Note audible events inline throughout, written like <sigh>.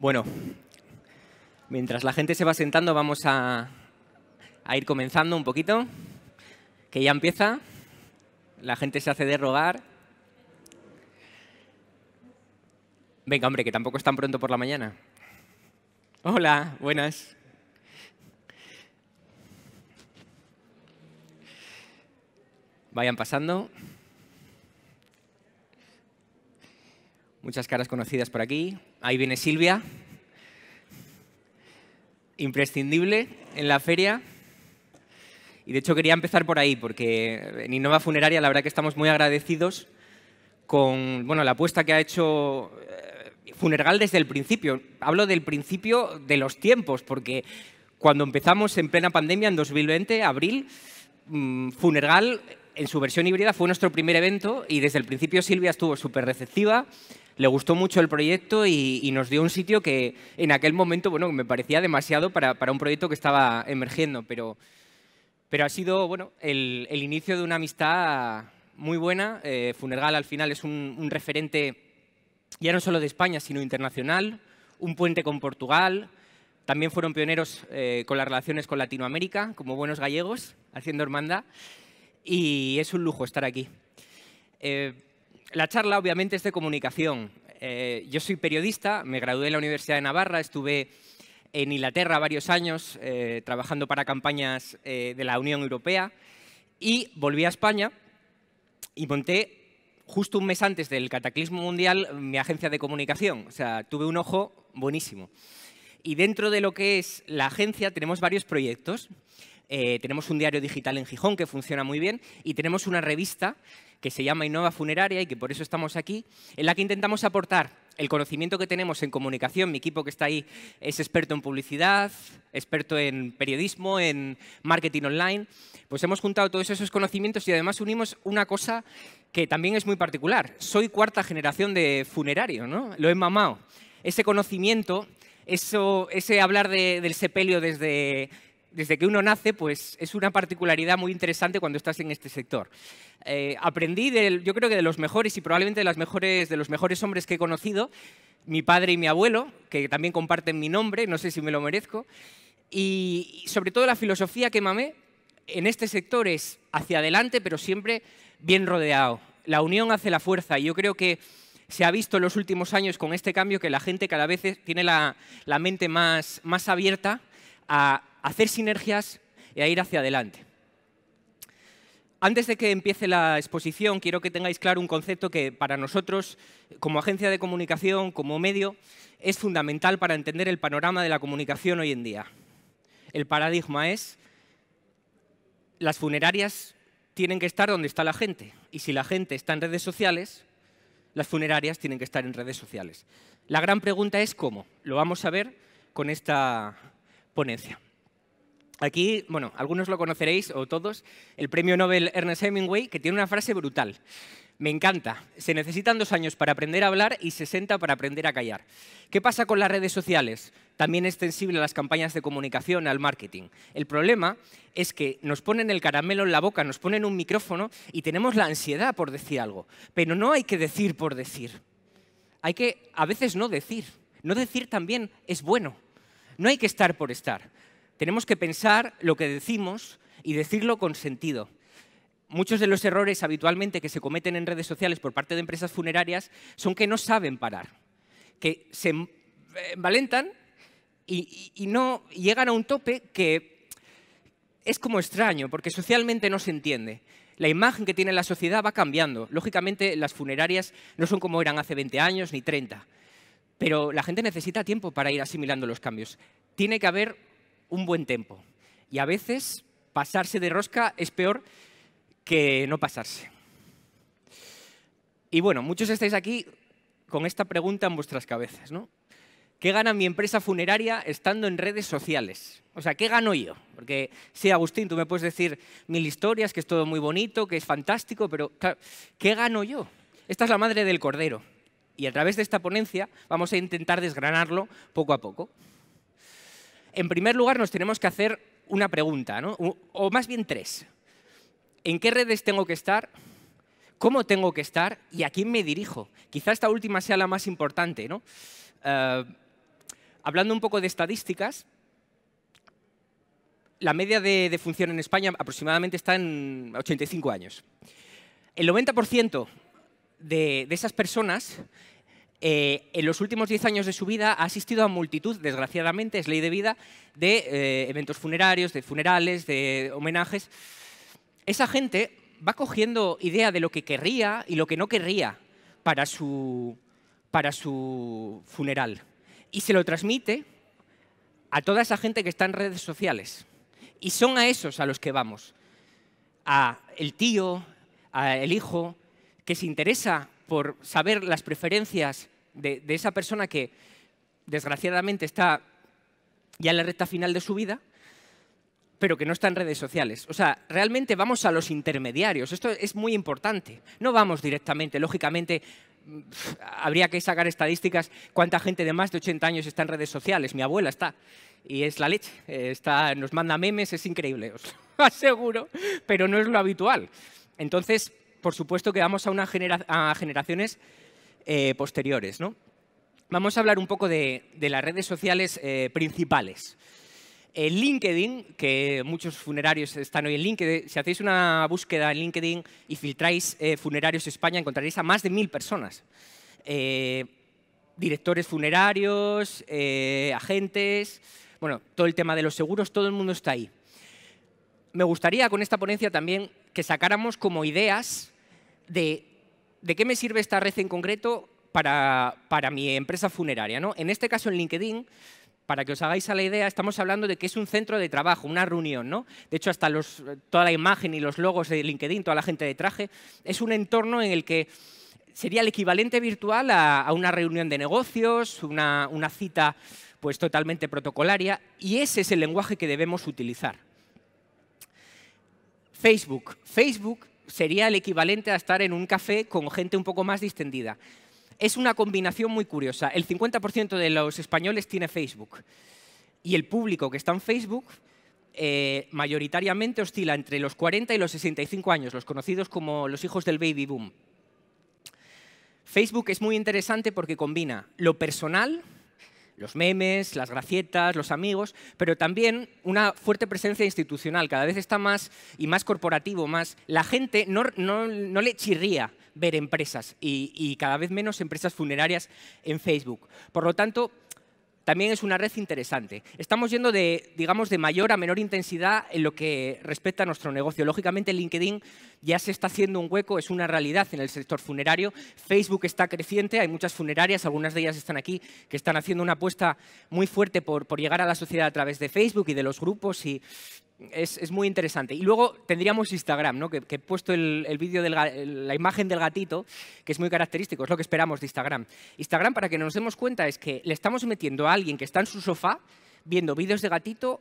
Bueno, mientras la gente se va sentando, vamos a, ir comenzando un poquito, que ya empieza. La gente se hace de rogar. Venga, hombre, que tampoco es tan pronto por la mañana. Hola, buenas. Vayan pasando. Muchas caras conocidas por aquí. Ahí viene Silvia. Imprescindible en la feria. Y de hecho quería empezar por ahí, porque en Innova Funeraria la verdad que estamos muy agradecidos con bueno, la apuesta que ha hecho eh, Funergal desde el principio. Hablo del principio de los tiempos, porque cuando empezamos en plena pandemia en 2020, abril, mm, Funergal en su versión híbrida fue nuestro primer evento y desde el principio Silvia estuvo súper receptiva, le gustó mucho el proyecto y, nos dio un sitio que en aquel momento bueno, me parecía demasiado para, un proyecto que estaba emergiendo, pero, pero ha sido bueno, el, inicio de una amistad muy buena. Eh, Funergal al final es un, referente ya no solo de España, sino internacional, un puente con Portugal. También fueron pioneros eh, con las relaciones con Latinoamérica, como buenos gallegos, haciendo hermandad. Y es un lujo estar aquí. Eh, la charla obviamente es de comunicación. Eh, yo soy periodista, me gradué en la Universidad de Navarra, estuve en Inglaterra varios años eh, trabajando para campañas eh, de la Unión Europea y volví a España y monté justo un mes antes del cataclismo mundial mi agencia de comunicación. O sea, tuve un ojo buenísimo. Y dentro de lo que es la agencia tenemos varios proyectos. tenemos un diario digital en Gijón que funciona muy bien y tenemos una revista que se llama Innova Funeraria y que por eso estamos aquí, en la que intentamos aportar el conocimiento que tenemos en comunicación. Mi equipo que está ahí es experto en publicidad, experto en periodismo, en marketing online. Pues hemos juntado todos esos conocimientos y además unimos una cosa que también es muy particular. Soy cuarta generación de funerario, ¿no? Lo he mamado. Ese conocimiento, eso, ese hablar del sepelio desde desde que uno nace, pues es una particularidad muy interesante cuando estás en este sector. Eh, aprendí, de, yo creo que de los mejores y probablemente de, las mejores, de los mejores hombres que he conocido, mi padre y mi abuelo, que también comparten mi nombre, no sé si me lo merezco, y, sobre todo la filosofía que mamé en este sector es hacia adelante, pero siempre bien rodeado. La unión hace la fuerza y yo creo que se ha visto en los últimos años con este cambio que la gente cada vez tiene la, la mente más, más abierta a hacer sinergias y e a ir hacia adelante. Antes de que empiece la exposición, quiero que tengáis claro un concepto que para nosotros, como agencia de comunicación, como medio, es fundamental para entender el panorama de la comunicación hoy en día. El paradigma es, las funerarias tienen que estar donde está la gente, y si la gente está en redes sociales, las funerarias tienen que estar en redes sociales. La gran pregunta es cómo. Lo vamos a ver con esta ponencia. Aquí, bueno, algunos lo conoceréis o todos, el premio Nobel Ernest Hemingway, que tiene una frase brutal. Me encanta. Se necesitan dos años para aprender a hablar y 60 para aprender a callar. ¿Qué pasa con las redes sociales? También es sensible a las campañas de comunicación, al marketing. El problema es que nos ponen el caramelo en la boca, nos ponen un micrófono y tenemos la ansiedad por decir algo. Pero no hay que decir por decir. Hay que a veces no decir. No decir también es bueno. No hay que estar por estar. Tenemos que pensar lo que decimos y decirlo con sentido. Muchos de los errores habitualmente que se cometen en redes sociales por parte de empresas funerarias son que no saben parar, que se valentan y, no llegan a un tope que es como extraño, porque socialmente no se entiende la imagen que tiene la sociedad va cambiando. Lógicamente, las funerarias no son como eran hace 20 años ni 30, pero la gente necesita tiempo para ir asimilando los cambios. Tiene que haber un buen tiempo Y a veces pasarse de rosca es peor que no pasarse. Y bueno, muchos estáis aquí con esta pregunta en vuestras cabezas, ¿no? ¿Qué gana mi empresa funeraria estando en redes sociales? O sea, ¿qué gano yo? Porque sí, Agustín, tú me puedes decir mil historias, que es todo muy bonito, que es fantástico, pero claro, ¿qué gano yo? Esta es la madre del cordero. Y a través de esta ponencia vamos a intentar desgranarlo poco a poco en primer lugar nos tenemos que hacer una pregunta, ¿no? o más bien tres. ¿En qué redes tengo que estar? ¿Cómo tengo que estar? ¿Y a quién me dirijo? Quizá esta última sea la más importante. ¿no? Eh, hablando un poco de estadísticas, la media de, función en España aproximadamente está en 85 años. El 90% de, de esas personas eh, en los últimos 10 años de su vida ha asistido a multitud, desgraciadamente, es ley de vida, de eh, eventos funerarios, de funerales, de homenajes. Esa gente va cogiendo idea de lo que querría y lo que no querría para su, para su funeral y se lo transmite a toda esa gente que está en redes sociales. Y son a esos a los que vamos, a el tío, a el hijo, que se interesa por saber las preferencias de, esa persona que desgraciadamente está ya en la recta final de su vida, pero que no está en redes sociales. O sea, realmente vamos a los intermediarios. Esto es muy importante. No vamos directamente, lógicamente, habría que sacar estadísticas cuánta gente de más de 80 años está en redes sociales. Mi abuela está y es la leche. Está, nos manda memes, es increíble, os lo <laughs> aseguro, pero no es lo habitual. Entonces, por supuesto que vamos a, una generaciones eh, posteriores. ¿no? Vamos a hablar un poco de, las redes sociales eh, principales. En LinkedIn, que muchos funerarios están hoy en LinkedIn, si hacéis una búsqueda en LinkedIn y filtráis eh, funerarios España, encontraréis a más de mil personas. directores funerarios, agentes, bueno, todo el tema de los seguros, todo el mundo está ahí me gustaría con esta ponencia también que sacáramos como ideas de, qué me sirve esta red en concreto para, para mi empresa funeraria. ¿no? En este caso, en LinkedIn, para que os hagáis a la idea, estamos hablando de que es un centro de trabajo, una reunión. ¿no? De hecho, hasta los, toda la imagen y los logos de LinkedIn, toda la gente de traje, es un entorno en el que sería el equivalente virtual a, una reunión de negocios, una, una cita pues totalmente protocolaria, y ese es el lenguaje que debemos utilizar. Facebook. Facebook sería el equivalente a estar en un café con gente un poco más distendida. Es una combinación muy curiosa. El 50% de los españoles tiene Facebook y el público que está en Facebook eh, mayoritariamente oscila entre los 40 y los 65 años, los conocidos como los hijos del baby boom. Facebook es muy interesante porque combina lo personal, los memes, las gracietas, los amigos, pero también una fuerte presencia institucional. Cada vez está más y más corporativo, más... La gente no, le chirría ver empresas y, y cada vez menos empresas funerarias en Facebook. Por lo tanto, también es una red interesante. Estamos yendo de, digamos, de mayor a menor intensidad en lo que respecta a nuestro negocio. Lógicamente, LinkedIn ya se está haciendo un hueco, es una realidad en el sector funerario. Facebook está creciente, hay muchas funerarias, algunas de ellas están aquí, que están haciendo una apuesta muy fuerte por, por llegar a la sociedad a través de Facebook y de los grupos y es, muy interesante. Y luego tendríamos Instagram, ¿no? que, he puesto el, el vídeo la imagen del gatito, que es muy característico, es lo que esperamos de Instagram. Instagram, para que nos demos cuenta, es que le estamos metiendo a alguien que está en su sofá viendo vídeos de gatito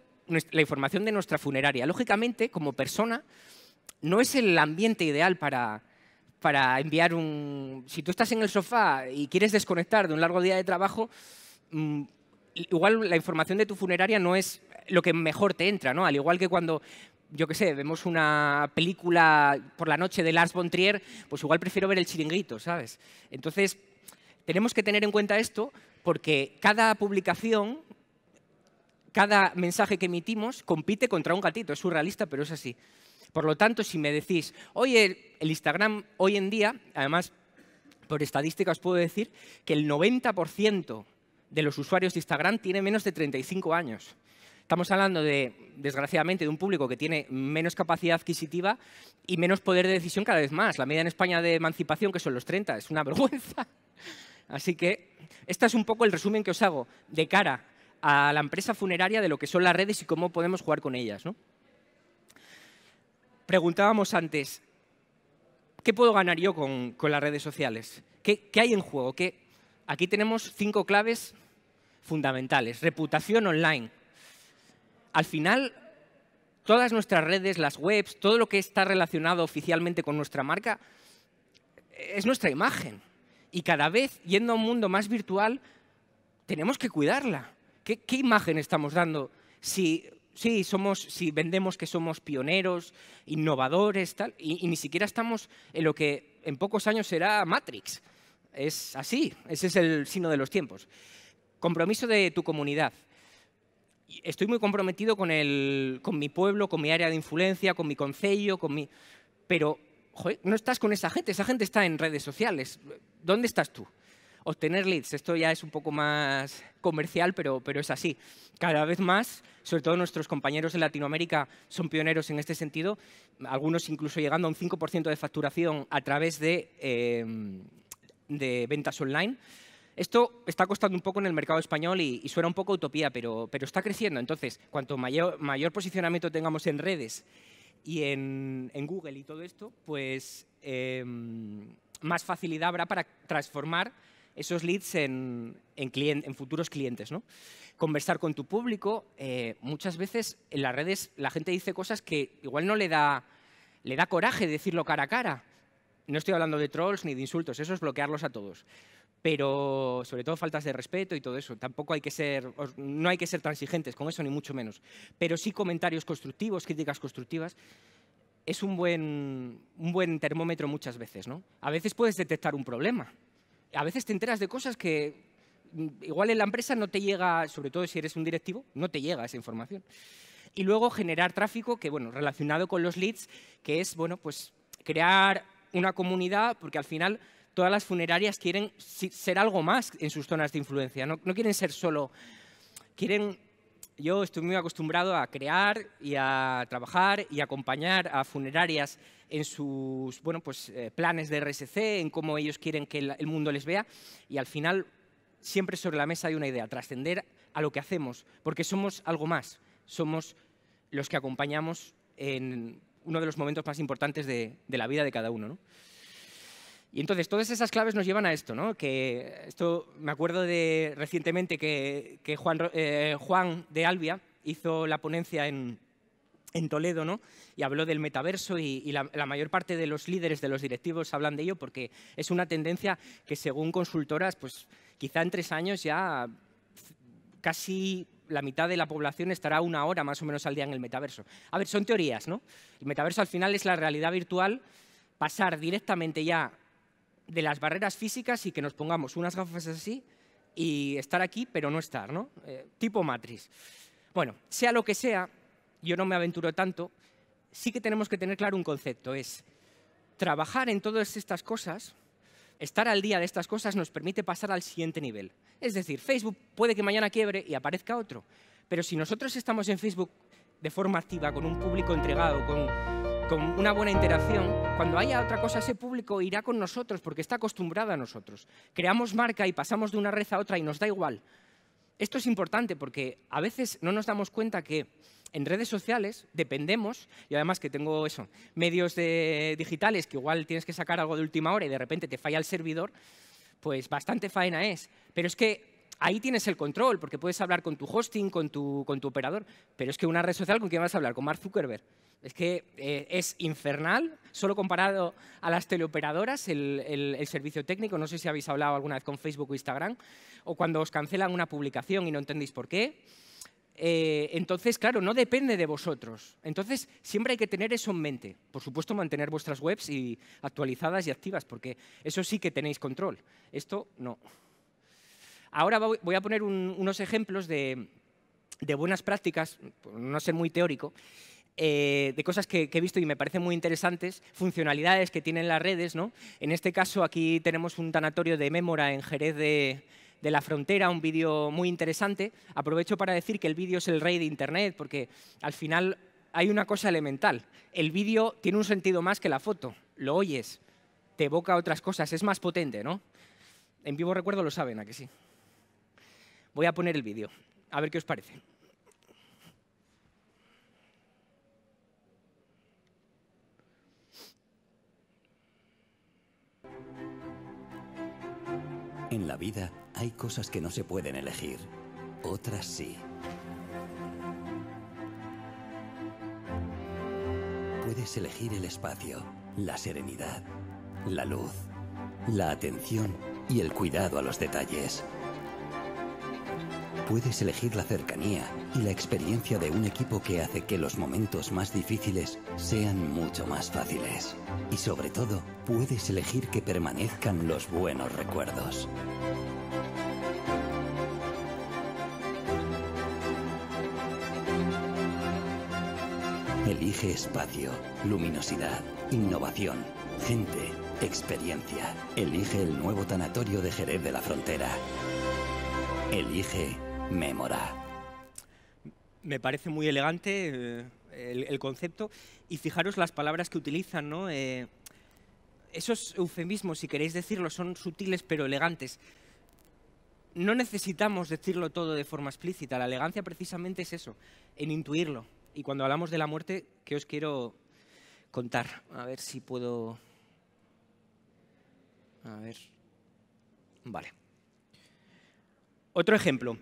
la información de nuestra funeraria. Lógicamente, como persona, no es el ambiente ideal para, para enviar un... Si tú estás en el sofá y quieres desconectar de un largo día de trabajo, mm, igual la información de tu funeraria no es lo que mejor te entra, ¿no? Al igual que cuando yo qué sé, vemos una película por la noche de Lars von Trier, pues igual prefiero ver el chiringuito, ¿sabes? Entonces, tenemos que tener en cuenta esto porque cada publicación, cada mensaje que emitimos compite contra un gatito. Es surrealista, pero es así. Por lo tanto, si me decís, oye, el Instagram hoy en día, además, por estadística os puedo decir que el 90% de los usuarios de Instagram tiene menos de 35 años. Estamos hablando de, desgraciadamente, de un público que tiene menos capacidad adquisitiva y menos poder de decisión cada vez más. La media en España de emancipación, que son los 30, es una <laughs> vergüenza. Así que este es un poco el resumen que os hago de cara a la empresa funeraria de lo que son las redes y cómo podemos jugar con ellas. Preguntábamos antes, ¿qué puedo ganar yo con, las redes sociales? ¿Qué, hay en juego? Aquí tenemos cinco claves fundamentales. Reputación online. Al final, todas nuestras redes, las webs, todo lo que está relacionado oficialmente con nuestra marca, es nuestra imagen. Y cada vez, yendo a un mundo más virtual, tenemos que cuidarla. ¿Qué, imagen estamos dando? Si, somos, si vendemos que somos pioneros, innovadores, tal, y, y ni siquiera estamos en lo que en pocos años será Matrix. Es así, ese es el signo de los tiempos. Compromiso de tu comunidad estoy muy comprometido con, el, con mi pueblo, con mi área de influencia, con mi concello, con mi... Pero, no estás con esa gente, esa gente está en redes sociales. ¿Dónde estás tú? Obtener leads, esto ya es un poco más comercial, pero, pero es así. Cada vez más, sobre todo nuestros compañeros en Latinoamérica son pioneros en este sentido, algunos incluso llegando a un 5% de facturación a través de, eh, de ventas online. Esto está costando un poco en el mercado español y, suena un poco utopía, pero, pero está creciendo. Entonces, cuanto mayor, posicionamiento tengamos en redes y en, Google y todo esto, pues em, más facilidad habrá para transformar esos leads en, en, futuros clientes. ¿no? Conversar con tu público. Eh, muchas veces en las redes la gente dice cosas que igual no le da, le da coraje decirlo cara a cara. No estoy hablando de trolls ni de insultos, eso es bloquearlos a todos pero sobre todo faltas de respeto y todo eso. Tampoco hay que ser, no hay que ser transigentes con eso, ni mucho menos. Pero sí comentarios constructivos, críticas constructivas, es un buen, un buen termómetro muchas veces. ¿no? A veces puedes detectar un problema. A veces te enteras de cosas que mm, igual en la empresa no te llega, sobre todo si eres un directivo, no te llega esa información. Y luego generar tráfico que, bueno, relacionado con los leads, que es, bueno, pues crear una comunidad, porque al final todas las funerarias quieren ser algo más en sus zonas de influencia. No, quieren ser solo... Quieren... Yo estoy muy acostumbrado a crear y a trabajar y acompañar a funerarias en sus bueno, pues, eh, planes de RSC, en cómo ellos quieren que el mundo les vea. Y al final siempre sobre la mesa hay una idea, trascender a lo que hacemos, porque somos algo más, somos los que acompañamos en uno de los momentos más importantes de, de la vida de cada uno. ¿no? Y entonces todas esas claves nos llevan a esto, ¿no? Que esto me acuerdo de recientemente que, eh, Juan, de Albia hizo la ponencia en, Toledo, ¿no? Y habló del metaverso y, la, mayor parte de los líderes, de los directivos hablan de ello porque es una tendencia que según consultoras, pues quizá en tres años ya casi la mitad de la población estará una hora más o menos al día en el metaverso. A ver, son teorías, ¿no? El metaverso al final es la realidad virtual, pasar directamente ya de las barreras físicas y que nos pongamos unas gafas así y estar aquí, pero no estar, ¿no? Eh, tipo matriz. Bueno, sea lo que sea, yo no me aventuro tanto, sí que tenemos que tener claro un concepto, es trabajar en todas estas cosas, estar al día de estas cosas nos permite pasar al siguiente nivel. Es decir, Facebook puede que mañana quiebre y aparezca otro, pero si nosotros estamos en Facebook de forma activa, con un público entregado, con con una buena interacción, cuando haya otra cosa, ese público irá con nosotros porque está acostumbrado a nosotros. Creamos marca y pasamos de una red a otra y nos da igual. Esto es importante porque a veces no nos damos cuenta que en redes sociales dependemos, y además que tengo eso, medios digitales que igual tienes que sacar algo de última hora y de repente te falla el servidor, pues bastante faena es. Pero es que ahí tienes el control, porque puedes hablar con tu hosting, con tu, operador, pero es que una red social, ¿con quién vas a hablar? Con Mark Zuckerberg. Es que eh, es infernal, solo comparado a las teleoperadoras, el, servicio técnico. No sé si habéis hablado alguna vez con Facebook o Instagram, o cuando os cancelan una publicación y no entendéis por qué. Eh, entonces, claro, no depende de vosotros. Entonces, siempre hay que tener eso en mente. Por supuesto, mantener vuestras webs y actualizadas y activas, porque eso sí que tenéis control. Esto no. Ahora voy a poner unos ejemplos de, buenas prácticas, no sé muy teórico, eh, de cosas que, he visto y me parecen muy interesantes, funcionalidades que tienen las redes. ¿no? En este caso, aquí tenemos un tanatorio de Memora en Jerez de, la frontera, un vídeo muy interesante. Aprovecho para decir que el vídeo es el rey de Internet, porque al final hay una cosa elemental. El vídeo tiene un sentido más que la foto. Lo oyes, te evoca otras cosas, es más potente, ¿no? En vivo recuerdo lo saben, ¿a que sí? Voy a poner el vídeo, a ver qué os parece. En la vida hay cosas que no se pueden elegir, otras sí. Puedes elegir el espacio, la serenidad, la luz, la atención y el cuidado a los detalles. Puedes elegir la cercanía y la experiencia de un equipo que hace que los momentos más difíciles sean mucho más fáciles. Y sobre todo, puedes elegir que permanezcan los buenos recuerdos. Elige espacio, luminosidad, innovación, gente, experiencia. Elige el nuevo tanatorio de Jerez de la Frontera. Elige Memora. Me parece muy elegante eh, el, concepto y fijaros las palabras que utilizan, eh, esos eufemismos, si queréis decirlo, son sutiles pero elegantes. No necesitamos decirlo todo de forma explícita, la elegancia precisamente es eso, en intuirlo. Y cuando hablamos de la muerte, ¿qué os quiero contar? A ver si puedo... A ver. Vale. Otro ejemplo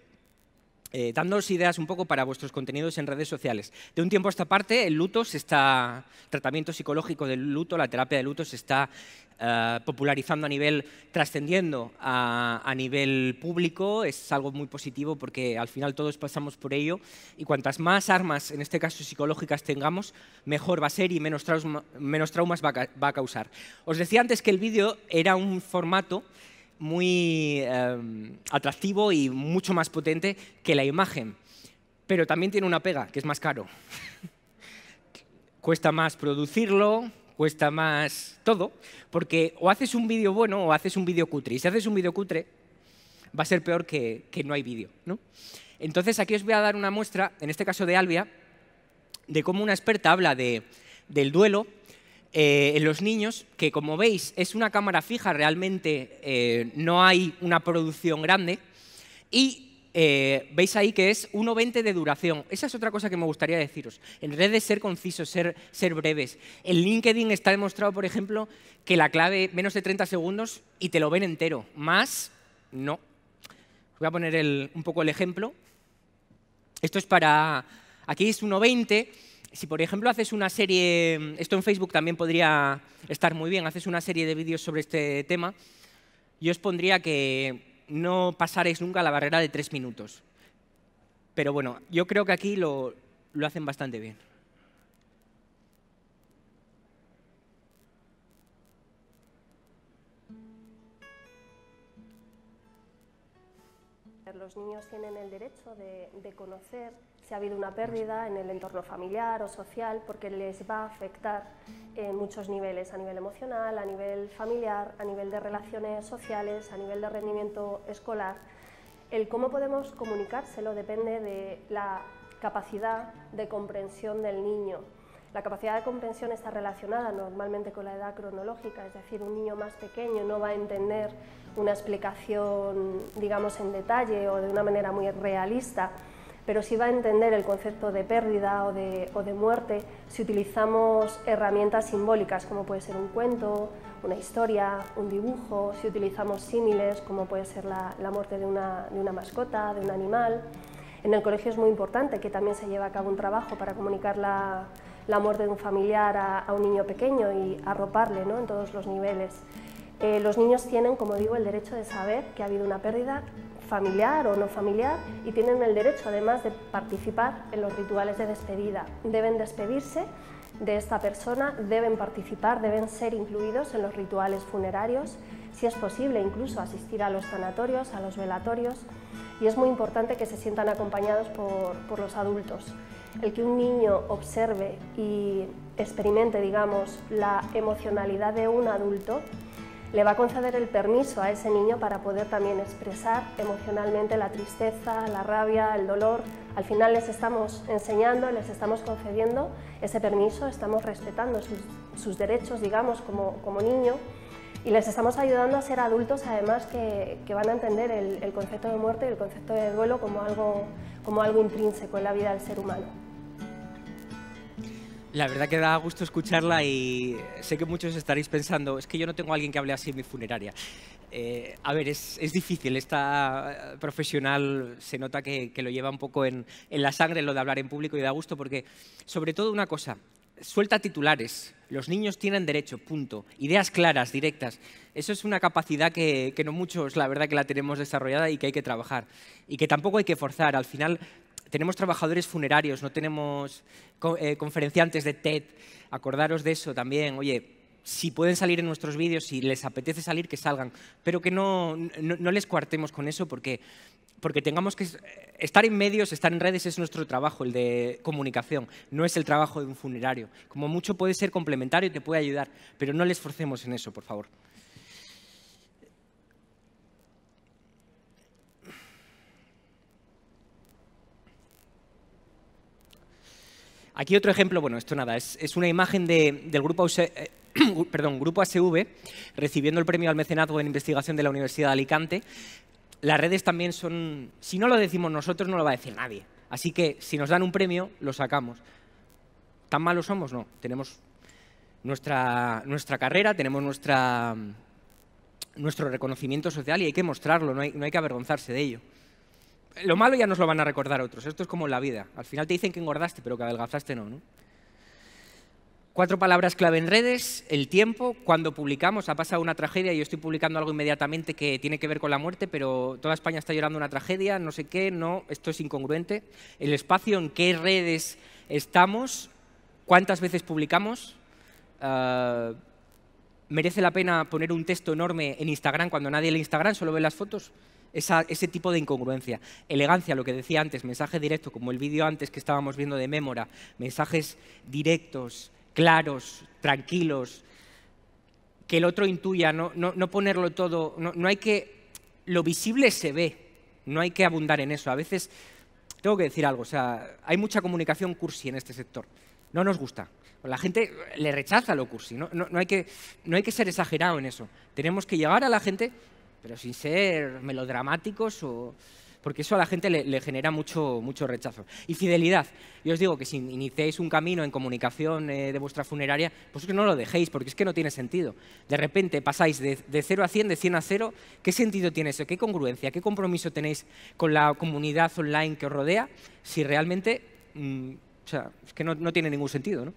eh, dándonos ideas un poco para vuestros contenidos en redes sociales. De un tiempo a esta parte, el luto se está, tratamiento psicológico del luto, la terapia del luto se está eh, popularizando a nivel, trascendiendo a, nivel público. Es algo muy positivo porque al final todos pasamos por ello y cuantas más armas, en este caso psicológicas, tengamos, mejor va a ser y menos, menos traumas va a, va a causar. Os decía antes que el vídeo era un formato muy em, atractivo y mucho más potente que la imagen. Pero también tiene una pega, que es más caro. <laughs> cuesta más producirlo, cuesta más todo, porque o haces un vídeo bueno o haces un vídeo cutre. Y si haces un vídeo cutre, va a ser peor que, no hay vídeo. ¿no? Entonces aquí os voy a dar una muestra, en este caso de Albia, de cómo una experta habla de, del duelo eh, en los niños, que como veis es una cámara fija, realmente eh, no hay una producción grande, y eh, veis ahí que es 1.20 de duración. Esa es otra cosa que me gustaría deciros. En de ser concisos, ser, ser breves. En LinkedIn está demostrado, por ejemplo, que la clave menos de 30 segundos y te lo ven entero. Más, no. voy a poner el, un poco el ejemplo. Esto es para... Aquí es 1.20 si por ejemplo haces una serie, esto en Facebook también podría estar muy bien, haces una serie de vídeos sobre este tema, yo os pondría que no pasaréis nunca la barrera de tres minutos. Pero bueno, yo creo que aquí lo, hacen bastante bien. Los niños tienen el derecho de, de conocer si ha habido una pérdida en el entorno familiar o social, porque les va a afectar en muchos niveles, a nivel emocional, a nivel familiar, a nivel de relaciones sociales, a nivel de rendimiento escolar. El cómo podemos comunicárselo depende de la capacidad de comprensión del niño. La capacidad de comprensión está relacionada normalmente con la edad cronológica, es decir, un niño más pequeño no va a entender una explicación, digamos, en detalle o de una manera muy realista pero sí va a entender el concepto de pérdida o de, muerte si utilizamos herramientas simbólicas, como puede ser un cuento, una historia, un dibujo, si utilizamos símiles, como puede ser la, muerte de una, mascota, de un animal. En el colegio es muy importante que también se lleve a cabo un trabajo para comunicar la, muerte de un familiar a, un niño pequeño y arroparle ¿no? en todos los niveles. Eh, los niños tienen, como digo, el derecho de saber que ha habido una pérdida familiar o no familiar y tienen el derecho además de participar en los rituales de despedida. Deben despedirse de esta persona, deben participar, deben ser incluidos en los rituales funerarios, si es posible incluso asistir a los sanatorios, a los velatorios y es muy importante que se sientan acompañados por, por los adultos. El que un niño observe y experimente, digamos, la emocionalidad de un adulto le va a conceder el permiso a ese niño para poder también expresar emocionalmente la tristeza, la rabia, el dolor. Al final les estamos enseñando, les estamos concediendo ese permiso, estamos respetando sus, derechos, digamos, como, niño y les estamos ayudando a ser adultos, además, que, van a entender el, el, concepto de muerte y el concepto de duelo como algo, como algo intrínseco en la vida del ser humano. La verdad que da gusto escucharla y sé que muchos estaréis pensando, es que yo no tengo a alguien que hable así en mi funeraria. Eh, a ver, es, difícil, esta eh, profesional se nota que, lo lleva un poco en, la sangre lo de hablar en público y da gusto porque, sobre todo una cosa, suelta titulares. Los niños tienen derecho, punto. Ideas claras, directas. Eso es una capacidad que, que, no muchos, la verdad, que la tenemos desarrollada y que hay que trabajar. Y que tampoco hay que forzar. Al final, tenemos trabajadores funerarios, no tenemos eh, conferenciantes de TED. Acordaros de eso también. Oye, si pueden salir en nuestros vídeos, si les apetece salir, que salgan. Pero que no, les cuartemos con eso porque, porque tengamos que... Estar en medios, estar en redes es nuestro trabajo, el de comunicación. No es el trabajo de un funerario. Como mucho puede ser complementario y te puede ayudar, pero no les forcemos en eso, por favor. Aquí otro ejemplo, bueno, esto nada, es, una imagen del grupo, e, eh, <coughs> grupo ASV recibiendo el premio al mecenazgo en investigación de la Universidad de Alicante. Las redes también son, si no lo decimos nosotros, no lo va a decir nadie. Así que si nos dan un premio, lo sacamos. ¿Tan malos somos? No. Tenemos nuestra, nuestra carrera, tenemos nuestra, nuestro reconocimiento social y hay que mostrarlo, no hay, no hay que avergonzarse de ello lo malo ya nos lo van a recordar otros. Esto es como la vida. Al final te dicen que engordaste, pero que adelgazaste no, ¿no? Cuatro palabras clave en redes, el tiempo, cuando publicamos, ha pasado una tragedia, y yo estoy publicando algo inmediatamente que tiene que ver con la muerte, pero toda España está llorando una tragedia, no sé qué, no, esto es incongruente. El espacio, en qué redes estamos, cuántas veces publicamos, ah, merece la pena poner un texto enorme en Instagram cuando nadie lee Instagram, solo ve las fotos ese tipo de incongruencia. Elegancia, lo que decía antes, mensaje directo, como el vídeo antes que estábamos viendo de Memora mensajes directos, claros, tranquilos, que el otro intuya, no, no, ponerlo todo, no, hay que, lo visible se ve, no hay que abundar en eso. A veces tengo que decir algo, o sea, hay mucha comunicación cursi en este sector. No nos gusta. La gente le rechaza lo cursi, no, hay, que, no hay que ser exagerado en eso. Tenemos que llegar a la gente pero sin ser melodramáticos o... Porque eso a la gente le, genera mucho, mucho rechazo. Y fidelidad. Yo os digo que si iniciáis un camino en comunicación eh, de vuestra funeraria, pues que no lo dejéis, porque es que no tiene sentido. De repente pasáis de, de 0 a 100, de 100 a 0. ¿Qué sentido tiene eso? ¿Qué congruencia? ¿Qué compromiso tenéis con la comunidad online que os rodea si realmente... Mm, o sea, es que no, no tiene ningún sentido, ¿no?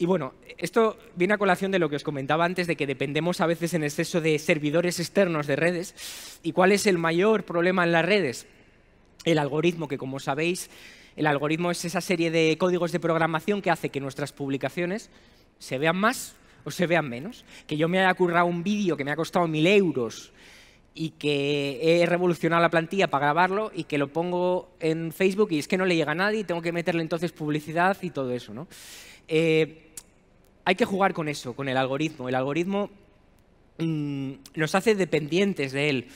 Y bueno, esto viene a colación de lo que os comentaba antes, de que dependemos a veces en exceso de servidores externos de redes. ¿Y cuál es el mayor problema en las redes? El algoritmo, que como sabéis, el algoritmo es esa serie de códigos de programación que hace que nuestras publicaciones se vean más o se vean menos. Que yo me haya currado un vídeo que me ha costado mil euros y que he revolucionado la plantilla para grabarlo y que lo pongo en Facebook y es que no le llega a nadie y tengo que meterle entonces publicidad y todo eso, ¿no? Eh, hay que jugar con eso, con el algoritmo. El algoritmo mm, nos hace dependientes de él.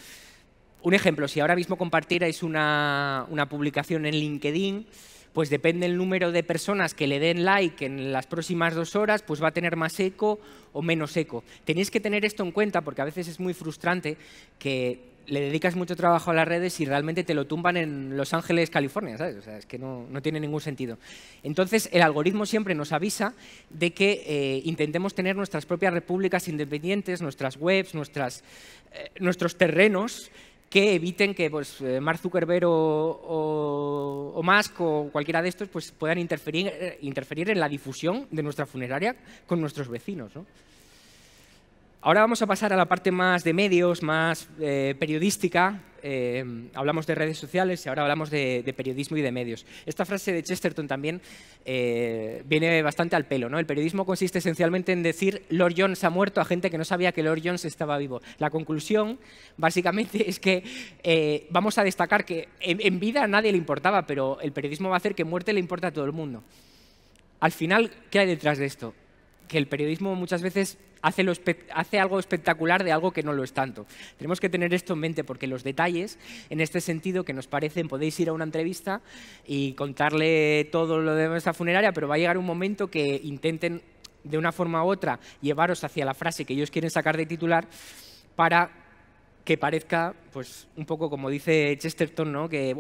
Un ejemplo, si ahora mismo compartierais una, una publicación en LinkedIn, pues depende el número de personas que le den like en las próximas dos horas, pues va a tener más eco o menos eco. Tenéis que tener esto en cuenta porque a veces es muy frustrante que le dedicas mucho trabajo a las redes y realmente te lo tumban en Los Ángeles, California, ¿sabes? O sea, es que no, tiene ningún sentido. Entonces, el algoritmo siempre nos avisa de que eh, intentemos tener nuestras propias repúblicas independientes, nuestras webs, nuestras, eh, nuestros terrenos que eviten que pues, eh, Mark Zuckerberg o, o, o, Musk o cualquiera de estos pues, puedan interferir, interferir en la difusión de nuestra funeraria con nuestros vecinos. ¿no? Ahora vamos a pasar a la parte más de medios, más eh, periodística. Eh, hablamos de redes sociales y ahora hablamos de, periodismo y de medios. Esta frase de Chesterton también eh, viene bastante al pelo. ¿no? El periodismo consiste esencialmente en decir Lord Jones ha muerto a gente que no sabía que Lord Jones estaba vivo. La conclusión, básicamente, <laughs> es que vamos a destacar que en, en vida a nadie le importaba, pero el periodismo va a hacer que muerte le importa a todo el mundo. Al final, ¿qué hay detrás de esto? que el periodismo muchas veces hace, algo espectacular de algo que no lo es tanto. Tenemos que tener esto en mente porque los detalles, en este sentido, que nos parecen, podéis ir a una entrevista y contarle todo lo de nuestra funeraria, pero va a llegar un momento que intenten de una forma u otra llevaros hacia la frase que ellos quieren sacar de titular para que parezca, pues un poco como dice Chesterton, ¿no? que,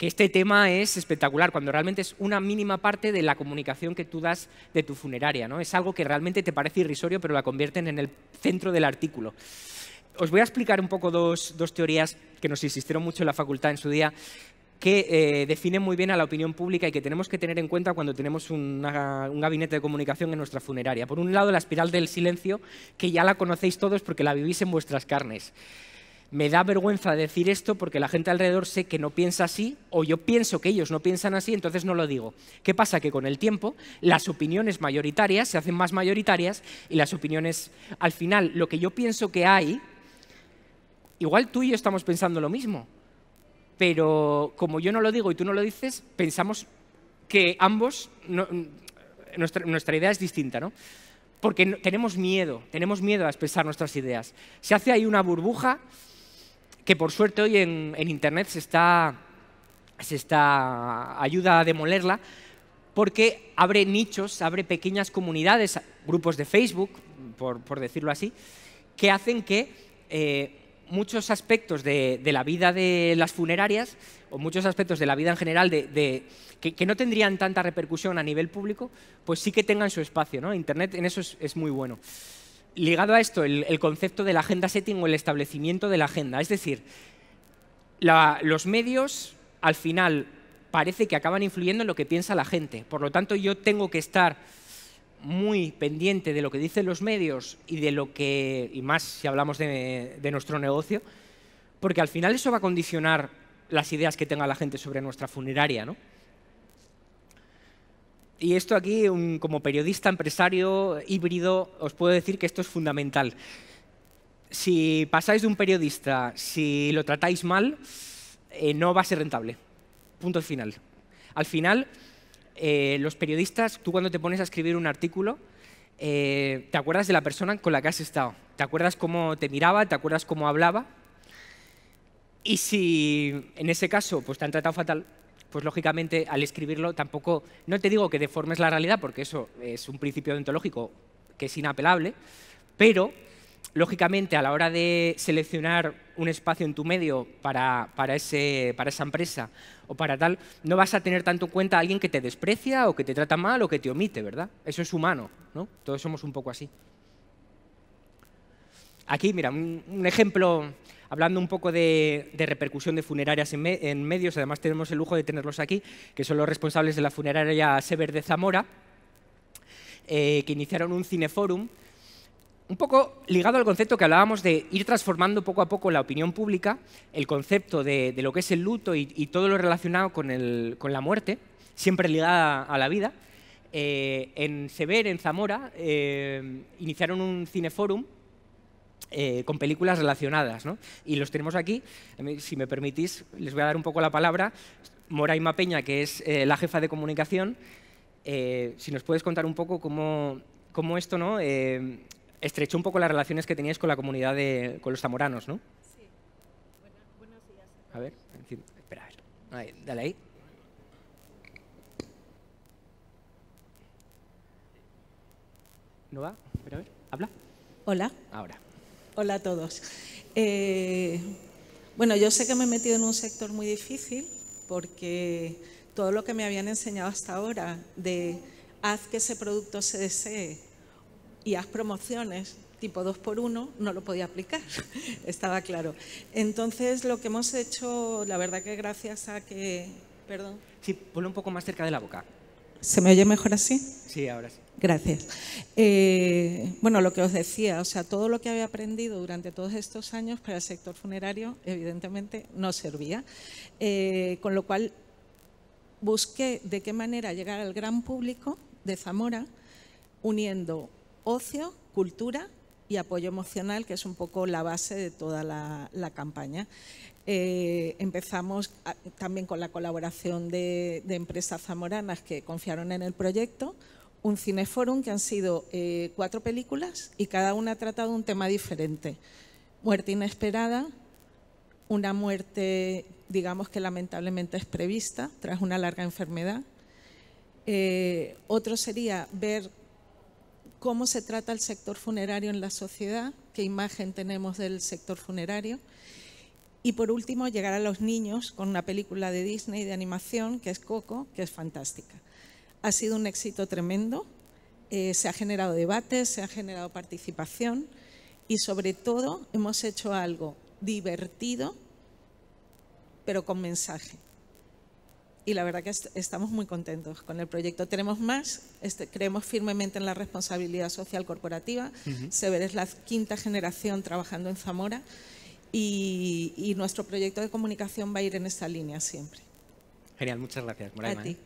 este tema es espectacular, cuando realmente es una mínima parte de la comunicación que tú das de tu funeraria. ¿no? Es algo que realmente te parece irrisorio, pero la convierten en el centro del artículo. Os voy a explicar un poco dos teorías que nos insistieron mucho en la facultad en su día, que eh, define muy bien a la opinión pública y que tenemos que tener en cuenta cuando tenemos un gabinete de comunicación en nuestra funeraria. Por un lado, la espiral del silencio, que ya la conocéis todos porque la vivís en vuestras carnes. Me da vergüenza decir esto porque la gente alrededor sé que no piensa así o yo pienso que ellos no piensan así, entonces no lo digo. ¿Qué pasa? Que con el tiempo las opiniones mayoritarias se hacen más mayoritarias y las opiniones, al final, lo que yo pienso que hay, igual tú y yo estamos pensando lo mismo, pero como yo no lo digo y tú no lo dices, pensamos que ambos, nuestra, idea es distinta, ¿no? Porque tenemos miedo, tenemos miedo a expresar nuestras ideas. Se hace ahí una burbuja que por suerte hoy en, Internet se está, se está, ayuda a demolerla, porque abre nichos, abre pequeñas comunidades, grupos de Facebook, por, decirlo así, que hacen que eh, muchos aspectos de, la vida de las funerarias, o muchos aspectos de la vida en general, de, que, no tendrían tanta repercusión a nivel público, pues sí que tengan su espacio. ¿no? Internet en eso es, muy bueno. Ligado a esto, el, concepto de la agenda setting o el establecimiento de la agenda. Es decir, los medios, al final, parece que acaban influyendo en lo que piensa la gente. Por lo tanto, yo tengo que estar muy pendiente de lo que dicen los medios y de lo que, y más si hablamos de, nuestro negocio, porque al final eso va a condicionar las ideas que tenga la gente sobre nuestra funeraria, ¿no? Y esto aquí, como periodista, empresario, híbrido, os puedo decir que esto es fundamental. Si pasáis de un periodista, si lo tratáis mal, eh, no va a ser rentable. Punto final. Al final, eh, los periodistas, tú cuando te pones a escribir un artículo, eh, te acuerdas de la persona con la que has estado, te acuerdas cómo te miraba, te acuerdas cómo hablaba. Y si en ese caso pues, te han tratado fatal, pues lógicamente al escribirlo tampoco, no te digo que deformes la realidad, porque eso es un principio deontológico que es inapelable, pero lógicamente, a la hora de seleccionar un espacio en tu medio para, para, esa empresa o para tal, no vas a tener tanto en cuenta a alguien que te desprecia o que te trata mal o que te omite, ¿verdad? Eso es humano, ¿no? Todos somos un poco así. Aquí, mira, un, ejemplo, hablando un poco de, repercusión de funerarias en, medios, además tenemos el lujo de tenerlos aquí, que son los responsables de la funeraria Sever de Zamora, eh, que iniciaron un cineforum un poco ligado al concepto que hablábamos de ir transformando poco a poco la opinión pública, el concepto de, lo que es el luto y, todo lo relacionado con, la muerte, siempre ligada a la vida. Eh, en Sever, en Zamora, eh, iniciaron un cineforum eh, con películas relacionadas. ¿no? Y los tenemos aquí. Si me permitís, les voy a dar un poco la palabra. Moraima Peña, que es la jefa de comunicación, si nos puedes contar un poco cómo, esto, ¿no? estrechó un poco las relaciones que teníais con la comunidad de con los zamoranos, ¿no? Sí. buenos días. A ver, espera, a ver. dale ahí. ¿No va? Espera, a ver. ¿Habla? Hola. Ahora. Hola a todos. Eh, bueno, yo sé que me he metido en un sector muy difícil porque todo lo que me habían enseñado hasta ahora de haz que ese producto se desee, y haz promociones tipo 2 por 1 no lo podía aplicar, <laughs> estaba claro. Entonces, lo que hemos hecho, la verdad que gracias a que... Perdón. Sí, ponlo un poco más cerca de la boca. ¿Se me oye mejor así? Sí, ahora sí. Gracias. Eh, bueno, lo que os decía, o sea, todo lo que había aprendido durante todos estos años para el sector funerario, evidentemente, no servía. Eh, con lo cual, busqué de qué manera llegar al gran público de Zamora uniendo ocio, cultura y apoyo emocional, que es un poco la base de toda la, campaña. Eh, empezamos ah, también con la colaboración de, empresas zamoranas que confiaron en el proyecto, un cineforum que han sido eh, cuatro películas y cada una ha tratado un tema diferente. Muerte inesperada, una muerte, digamos que lamentablemente es prevista tras una larga enfermedad. Eh, otro sería ver cómo se trata el sector funerario en la sociedad, qué imagen tenemos del sector funerario. Y por último, llegar a los niños con una película de Disney de animación que es Coco, que es fantástica. Ha sido un éxito tremendo, eh, se ha generado debate, se ha generado participación y sobre todo hemos hecho algo divertido, pero con mensaje y la verdad que estamos muy contentos con el proyecto. Tenemos más, este, creemos firmemente en la responsabilidad social corporativa. Sever es la quinta generación trabajando en Zamora y, nuestro proyecto de comunicación va a ir en esa línea siempre. Genial, muchas gracias. Moraima, a ¿eh? ti.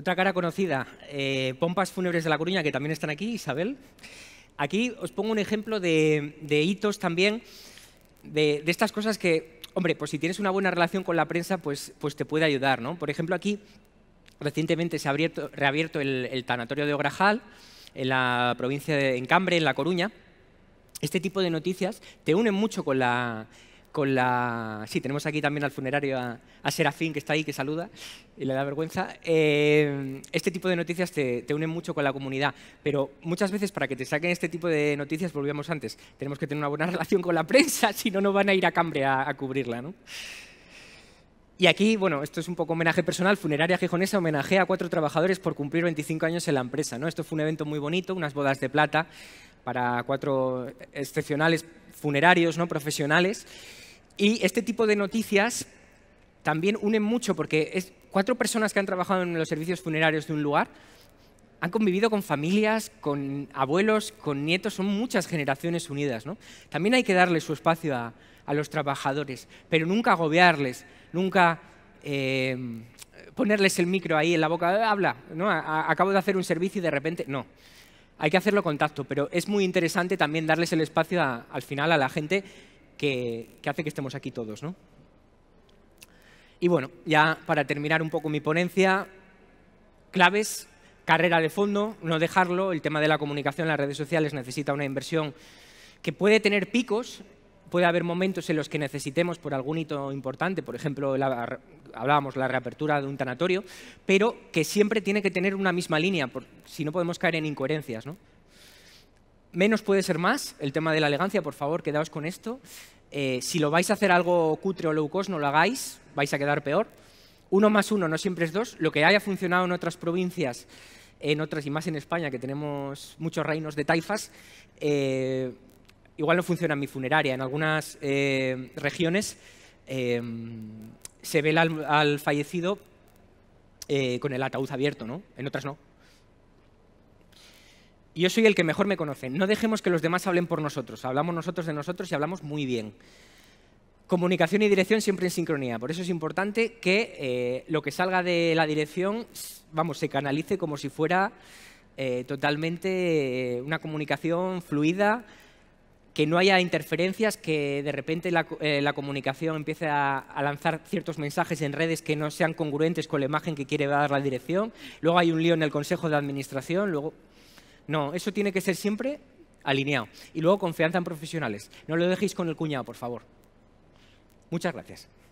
Otra cara conocida, eh, Pompas Fúnebres de La Coruña, que también están aquí, Isabel. Aquí os pongo un ejemplo de, hitos también, de estas cosas que hombre, pues si tienes una buena relación con la prensa, pues, pues te puede ayudar, ¿no? Por ejemplo, aquí recientemente se ha abierto, reabierto el, tanatorio de Ograjal, en la provincia de en Cambre, en La Coruña. Este tipo de noticias te unen mucho con la, con la... Sí, tenemos aquí también al funerario a, Serafín, que está ahí, que saluda y le da vergüenza. Eh, este tipo de noticias te, unen mucho con la comunidad, pero muchas veces para que te saquen este tipo de noticias, volvíamos antes, tenemos que tener una buena <laughs> relación con la prensa, si no, no van a ir a Cambre a, cubrirla, Y aquí, bueno, esto es un poco homenaje personal. Funeraria Gijonesa homenaje a cuatro trabajadores por cumplir 25 años en la empresa. ¿no? Esto fue un evento muy bonito, unas bodas de plata para cuatro excepcionales funerarios, ¿no? profesionales. Y este tipo de noticias también unen mucho porque cuatro personas que han trabajado en los servicios funerarios de un lugar han convivido con familias, con abuelos, con nietos, son muchas generaciones unidas. ¿no? También hay que darle su espacio a, los trabajadores, pero nunca agobiarles, nunca eh, ponerles el micro ahí en la boca, habla, ¿no? acabo de hacer un servicio y de repente, no. Hay que hacerlo contacto, pero es muy interesante también darles el espacio al final a la gente que, hace que estemos aquí todos. ¿no? Y bueno, ya para terminar un poco mi ponencia, claves, carrera de fondo, no dejarlo, el tema de la comunicación en las redes sociales necesita una inversión que puede tener picos, puede haber momentos en los que necesitemos por algún hito importante, por ejemplo, hablábamos la reapertura de un tanatorio, pero que siempre tiene que tener una misma línea, si no podemos caer en incoherencias. ¿no? menos puede ser más, el tema de la elegancia, por favor, quedaos con esto. Eh, si lo vais a hacer algo cutre o low cost, no lo hagáis, vais a quedar peor. Uno más uno no siempre es dos. Lo que haya funcionado en otras provincias, en otras y más en España, que tenemos muchos reinos de taifas, eh, igual no funciona en mi funeraria. En algunas eh, regiones se ve al, al fallecido con el ataúd abierto, ¿no? En otras no yo soy el que mejor me conoce. No dejemos que los demás hablen por nosotros. Hablamos nosotros de nosotros y hablamos muy bien. Comunicación y dirección siempre en sincronía. Por eso es importante que eh, lo que salga de la dirección, vamos, se canalice como si fuera eh, totalmente eh, una comunicación fluida, que no haya interferencias, que de repente la, comunicación empiece a, a, lanzar ciertos mensajes en redes que no sean congruentes con la imagen que quiere dar la dirección. Luego hay un lío en el Consejo de Administración, luego... No, eso tiene que ser siempre alineado. Y luego confianza en profesionales. No lo dejéis con el cuñado, por favor. Muchas gracias.